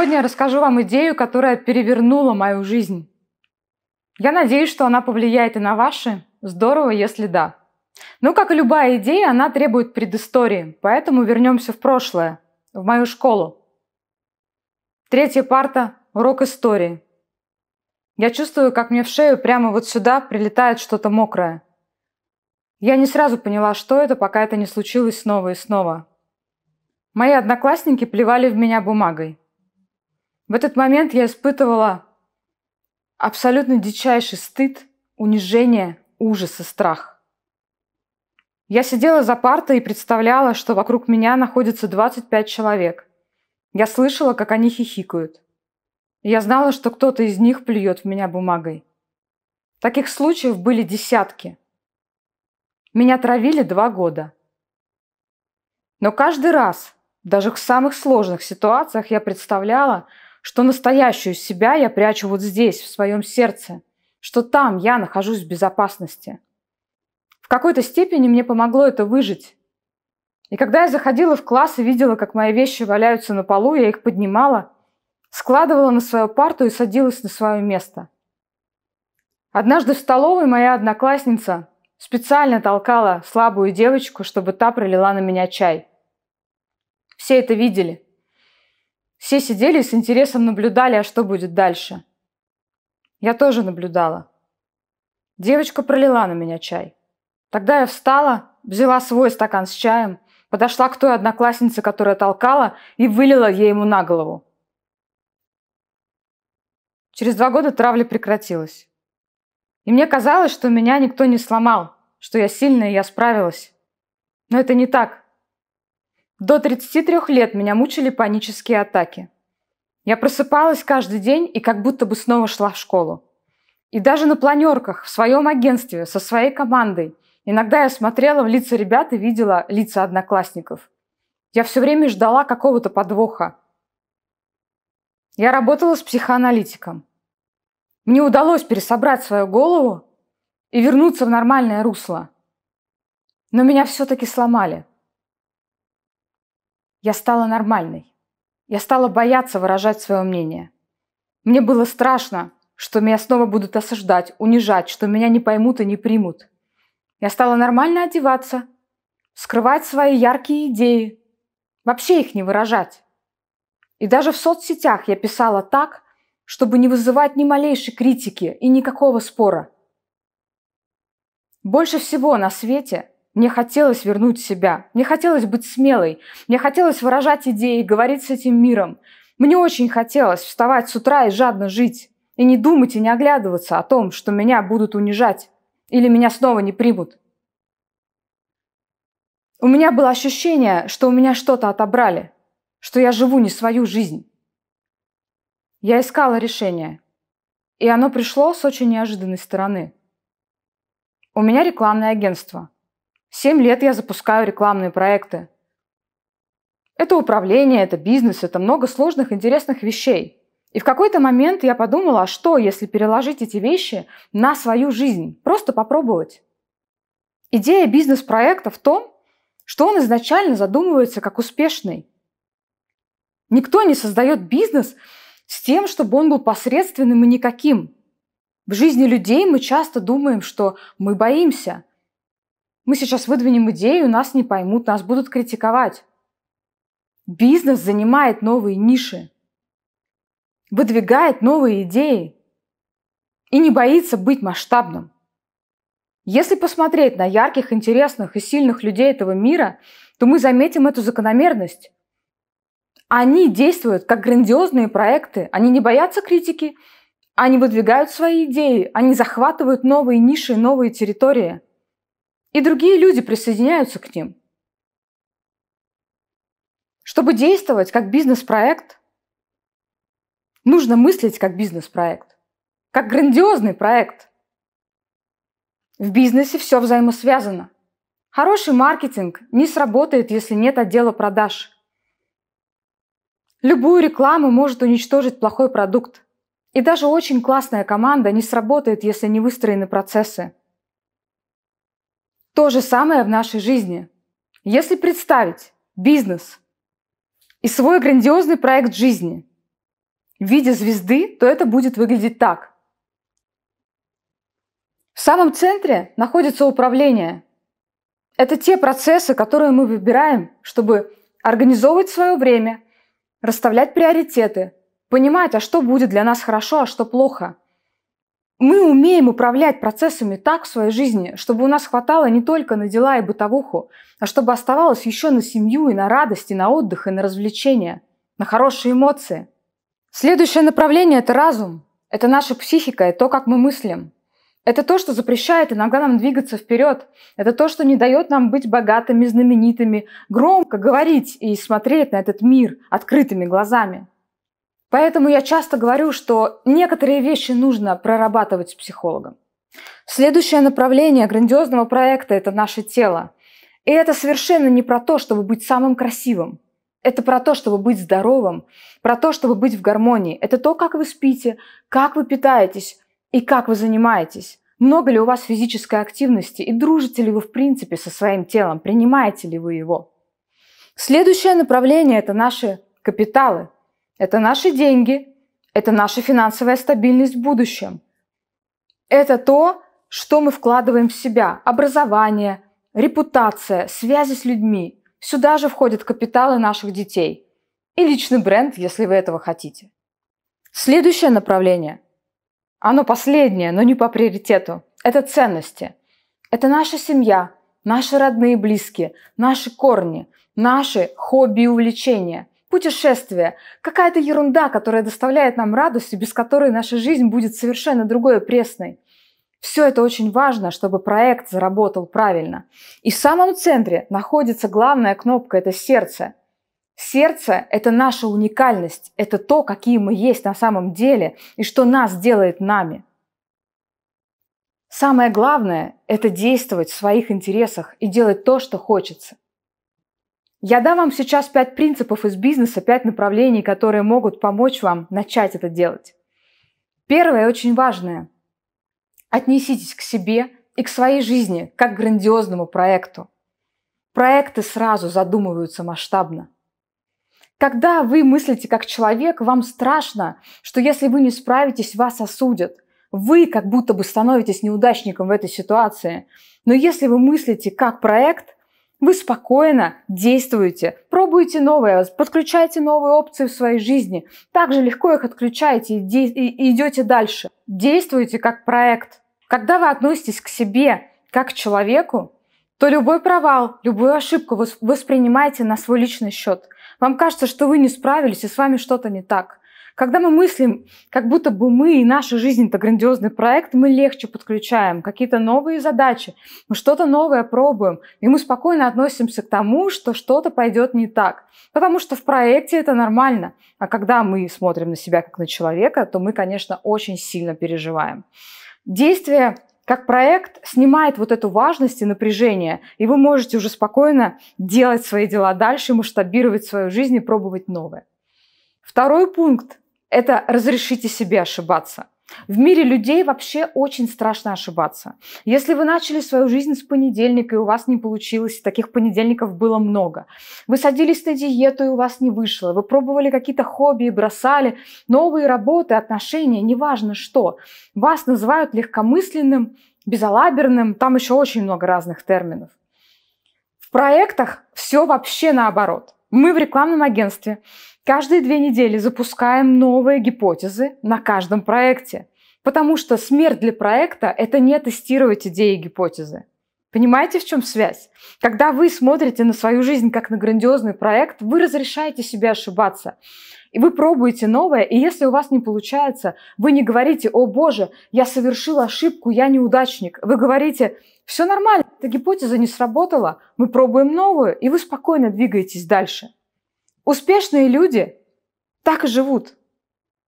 Сегодня я расскажу вам идею, которая перевернула мою жизнь. Я надеюсь, что она повлияет и на ваши. Здорово, если да. Но, ну, как и любая идея, она требует предыстории, поэтому вернемся в прошлое, в мою школу. Третья парта – урок истории. Я чувствую, как мне в шею прямо вот сюда прилетает что-то мокрое. Я не сразу поняла, что это, пока это не случилось снова и снова. Мои одноклассники плевали в меня бумагой. В этот момент я испытывала абсолютно дичайший стыд, унижение, ужас и страх. Я сидела за партой и представляла, что вокруг меня находится 25 человек. Я слышала, как они хихикают. Я знала, что кто-то из них плюет в меня бумагой. Таких случаев были десятки. Меня травили два года. Но каждый раз, даже в самых сложных ситуациях, я представляла, что настоящую себя я прячу вот здесь, в своем сердце, что там я нахожусь в безопасности. В какой-то степени мне помогло это выжить. И когда я заходила в класс и видела, как мои вещи валяются на полу, я их поднимала, складывала на свою парту и садилась на свое место. Однажды в столовой моя одноклассница специально толкала слабую девочку, чтобы та пролила на меня чай. Все это видели – все сидели и с интересом наблюдали, а что будет дальше. Я тоже наблюдала. Девочка пролила на меня чай. Тогда я встала, взяла свой стакан с чаем, подошла к той однокласснице, которая толкала, и вылила ей ему на голову. Через два года травля прекратилась. И мне казалось, что меня никто не сломал, что я сильная, я справилась. Но это не так. До 33 лет меня мучили панические атаки. Я просыпалась каждый день и как будто бы снова шла в школу. И даже на планерках, в своем агентстве, со своей командой иногда я смотрела в лица ребят и видела лица одноклассников. Я все время ждала какого-то подвоха. Я работала с психоаналитиком. Мне удалось пересобрать свою голову и вернуться в нормальное русло. Но меня все-таки сломали. Я стала нормальной. Я стала бояться выражать свое мнение. Мне было страшно, что меня снова будут осуждать, унижать, что меня не поймут и не примут. Я стала нормально одеваться, скрывать свои яркие идеи, вообще их не выражать. И даже в соцсетях я писала так, чтобы не вызывать ни малейшей критики и никакого спора. Больше всего на свете мне хотелось вернуть себя. Мне хотелось быть смелой. Мне хотелось выражать идеи, говорить с этим миром. Мне очень хотелось вставать с утра и жадно жить. И не думать и не оглядываться о том, что меня будут унижать. Или меня снова не примут. У меня было ощущение, что у меня что-то отобрали. Что я живу не свою жизнь. Я искала решение. И оно пришло с очень неожиданной стороны. У меня рекламное агентство – Семь лет я запускаю рекламные проекты. Это управление, это бизнес, это много сложных, интересных вещей. И в какой-то момент я подумала, а что, если переложить эти вещи на свою жизнь? Просто попробовать. Идея бизнес-проекта в том, что он изначально задумывается как успешный. Никто не создает бизнес с тем, чтобы он был посредственным и никаким. В жизни людей мы часто думаем, что мы боимся – мы сейчас выдвинем идею, нас не поймут, нас будут критиковать. Бизнес занимает новые ниши, выдвигает новые идеи и не боится быть масштабным. Если посмотреть на ярких, интересных и сильных людей этого мира, то мы заметим эту закономерность. Они действуют как грандиозные проекты, они не боятся критики, они выдвигают свои идеи, они захватывают новые ниши, новые территории – и другие люди присоединяются к ним. Чтобы действовать как бизнес-проект, нужно мыслить как бизнес-проект, как грандиозный проект. В бизнесе все взаимосвязано. Хороший маркетинг не сработает, если нет отдела продаж. Любую рекламу может уничтожить плохой продукт. И даже очень классная команда не сработает, если не выстроены процессы. То же самое в нашей жизни. Если представить бизнес и свой грандиозный проект жизни в виде звезды, то это будет выглядеть так. В самом центре находится управление. Это те процессы, которые мы выбираем, чтобы организовывать свое время, расставлять приоритеты, понимать, а что будет для нас хорошо, а что плохо – мы умеем управлять процессами так в своей жизни, чтобы у нас хватало не только на дела и бытовуху, а чтобы оставалось еще на семью и на радость, и на отдых, и на развлечения, на хорошие эмоции. Следующее направление – это разум. Это наша психика это то, как мы мыслим. Это то, что запрещает иногда нам двигаться вперед. Это то, что не дает нам быть богатыми, знаменитыми, громко говорить и смотреть на этот мир открытыми глазами. Поэтому я часто говорю, что некоторые вещи нужно прорабатывать с психологом. Следующее направление грандиозного проекта – это наше тело. И это совершенно не про то, чтобы быть самым красивым. Это про то, чтобы быть здоровым, про то, чтобы быть в гармонии. Это то, как вы спите, как вы питаетесь и как вы занимаетесь. Много ли у вас физической активности и дружите ли вы в принципе со своим телом, принимаете ли вы его. Следующее направление – это наши капиталы – это наши деньги, это наша финансовая стабильность в будущем. Это то, что мы вкладываем в себя. Образование, репутация, связи с людьми. Сюда же входят капиталы наших детей. И личный бренд, если вы этого хотите. Следующее направление. Оно последнее, но не по приоритету. Это ценности. Это наша семья, наши родные и близкие, наши корни, наши хобби и увлечения, путешествия, какая-то ерунда, которая доставляет нам радость и без которой наша жизнь будет совершенно другой пресной. Все это очень важно, чтобы проект заработал правильно. И в самом центре находится главная кнопка – это сердце. Сердце – это наша уникальность, это то, какие мы есть на самом деле и что нас делает нами. Самое главное – это действовать в своих интересах и делать то, что хочется – я дам вам сейчас пять принципов из бизнеса, пять направлений, которые могут помочь вам начать это делать. Первое, очень важное. Отнеситесь к себе и к своей жизни, как к грандиозному проекту. Проекты сразу задумываются масштабно. Когда вы мыслите как человек, вам страшно, что если вы не справитесь, вас осудят. Вы как будто бы становитесь неудачником в этой ситуации. Но если вы мыслите как проект – вы спокойно действуете, пробуете новое, подключаете новые опции в своей жизни. Также легко их отключаете и, идете дальше. Действуете как проект. Когда вы относитесь к себе как к человеку, то любой провал, любую ошибку вы воспринимаете на свой личный счет. Вам кажется, что вы не справились и с вами что-то не так. Когда мы мыслим, как будто бы мы и наша жизнь – это грандиозный проект, мы легче подключаем какие-то новые задачи, мы что-то новое пробуем, и мы спокойно относимся к тому, что что-то пойдет не так. Потому что в проекте это нормально. А когда мы смотрим на себя как на человека, то мы, конечно, очень сильно переживаем. Действие как проект снимает вот эту важность и напряжение, и вы можете уже спокойно делать свои дела дальше, масштабировать свою жизнь и пробовать новое. Второй пункт это разрешите себе ошибаться. В мире людей вообще очень страшно ошибаться. Если вы начали свою жизнь с понедельника, и у вас не получилось, таких понедельников было много. Вы садились на диету, и у вас не вышло. Вы пробовали какие-то хобби, и бросали новые работы, отношения, неважно что. Вас называют легкомысленным, безалаберным, там еще очень много разных терминов. В проектах все вообще наоборот – мы в рекламном агентстве каждые две недели запускаем новые гипотезы на каждом проекте, потому что смерть для проекта – это не тестировать идеи и гипотезы. Понимаете, в чем связь? Когда вы смотрите на свою жизнь как на грандиозный проект, вы разрешаете себе ошибаться. И вы пробуете новое, и если у вас не получается, вы не говорите, о боже, я совершил ошибку, я неудачник. Вы говорите, все нормально, эта гипотеза не сработала, мы пробуем новую, и вы спокойно двигаетесь дальше. Успешные люди так и живут.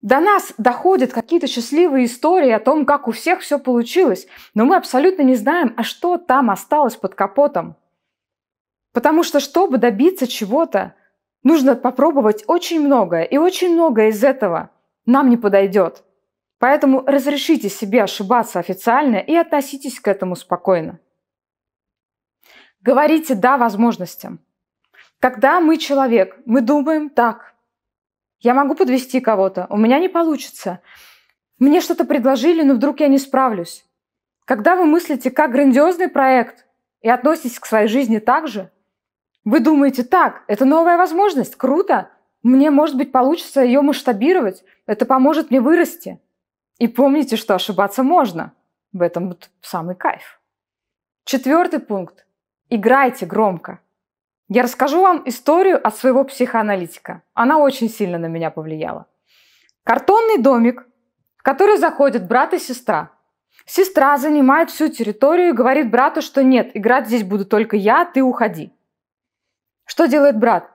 До нас доходят какие-то счастливые истории о том, как у всех все получилось, но мы абсолютно не знаем, а что там осталось под капотом. Потому что, чтобы добиться чего-то, Нужно попробовать очень многое, и очень многое из этого нам не подойдет. Поэтому разрешите себе ошибаться официально и относитесь к этому спокойно. Говорите «да» возможностям. Когда мы человек, мы думаем так. Я могу подвести кого-то, у меня не получится. Мне что-то предложили, но вдруг я не справлюсь. Когда вы мыслите как грандиозный проект и относитесь к своей жизни так же, вы думаете, так, это новая возможность, круто, мне, может быть, получится ее масштабировать, это поможет мне вырасти. И помните, что ошибаться можно. В этом вот самый кайф. Четвертый пункт. Играйте громко. Я расскажу вам историю от своего психоаналитика. Она очень сильно на меня повлияла. Картонный домик, в который заходят брат и сестра. Сестра занимает всю территорию и говорит брату, что нет, играть здесь буду только я, ты уходи. Что делает брат?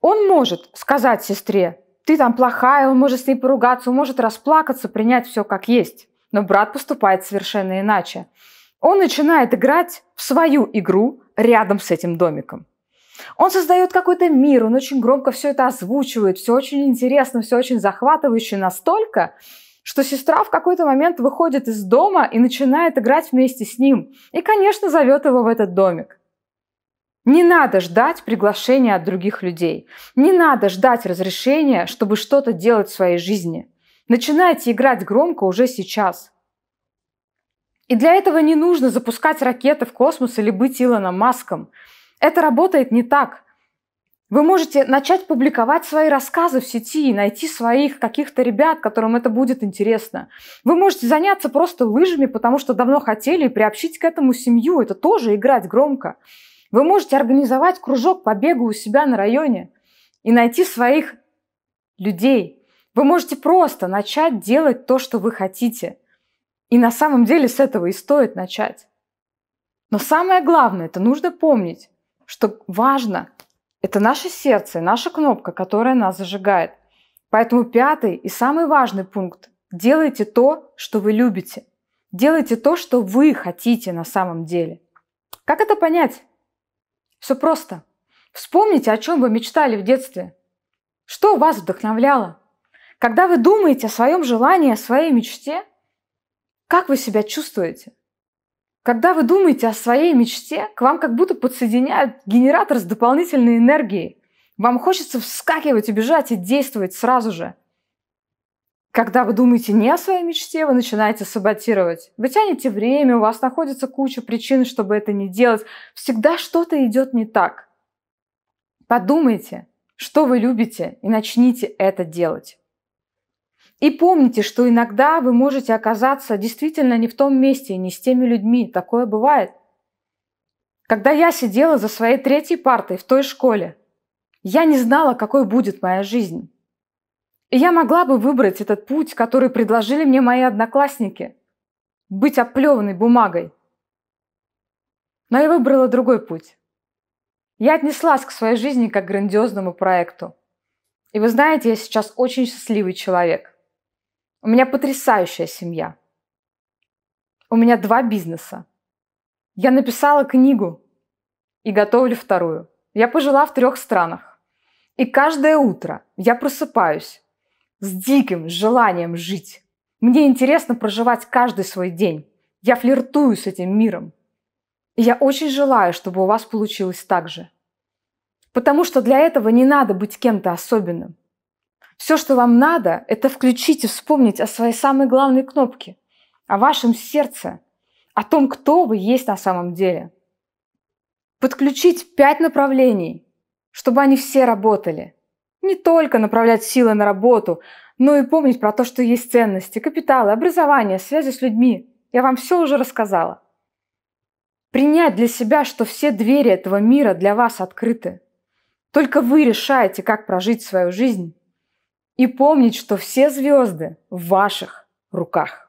Он может сказать сестре, ты там плохая, он может с ней поругаться, он может расплакаться, принять все как есть. Но брат поступает совершенно иначе. Он начинает играть в свою игру рядом с этим домиком. Он создает какой-то мир, он очень громко все это озвучивает, все очень интересно, все очень захватывающе настолько, что сестра в какой-то момент выходит из дома и начинает играть вместе с ним. И, конечно, зовет его в этот домик. Не надо ждать приглашения от других людей. Не надо ждать разрешения, чтобы что-то делать в своей жизни. Начинайте играть громко уже сейчас. И для этого не нужно запускать ракеты в космос или быть Илоном Маском. Это работает не так. Вы можете начать публиковать свои рассказы в сети и найти своих каких-то ребят, которым это будет интересно. Вы можете заняться просто лыжами, потому что давно хотели, и приобщить к этому семью. Это тоже играть громко. Вы можете организовать кружок по бегу у себя на районе и найти своих людей. Вы можете просто начать делать то, что вы хотите. И на самом деле с этого и стоит начать. Но самое главное, это нужно помнить, что важно, это наше сердце, наша кнопка, которая нас зажигает. Поэтому пятый и самый важный пункт – делайте то, что вы любите. Делайте то, что вы хотите на самом деле. Как это понять? Все просто. Вспомните, о чем вы мечтали в детстве. Что вас вдохновляло? Когда вы думаете о своем желании, о своей мечте, как вы себя чувствуете? Когда вы думаете о своей мечте, к вам как будто подсоединяют генератор с дополнительной энергией. Вам хочется вскакивать убежать и действовать сразу же – когда вы думаете не о своей мечте, вы начинаете саботировать. Вы тянете время, у вас находится куча причин, чтобы это не делать. Всегда что-то идет не так. Подумайте, что вы любите, и начните это делать. И помните, что иногда вы можете оказаться действительно не в том месте не с теми людьми. Такое бывает. Когда я сидела за своей третьей партой в той школе, я не знала, какой будет моя жизнь. Я могла бы выбрать этот путь, который предложили мне мои одноклассники. Быть оплеванной бумагой. Но я выбрала другой путь. Я отнеслась к своей жизни как к грандиозному проекту. И вы знаете, я сейчас очень счастливый человек. У меня потрясающая семья. У меня два бизнеса. Я написала книгу и готовлю вторую. Я пожила в трех странах. И каждое утро я просыпаюсь с диким желанием жить. Мне интересно проживать каждый свой день. Я флиртую с этим миром. И я очень желаю, чтобы у вас получилось так же. Потому что для этого не надо быть кем-то особенным. Все, что вам надо, это включить и вспомнить о своей самой главной кнопке, о вашем сердце, о том, кто вы есть на самом деле. Подключить пять направлений, чтобы они все работали – не только направлять силы на работу, но и помнить про то, что есть ценности, капиталы, образование, связи с людьми. Я вам все уже рассказала. Принять для себя, что все двери этого мира для вас открыты. Только вы решаете, как прожить свою жизнь. И помнить, что все звезды в ваших руках.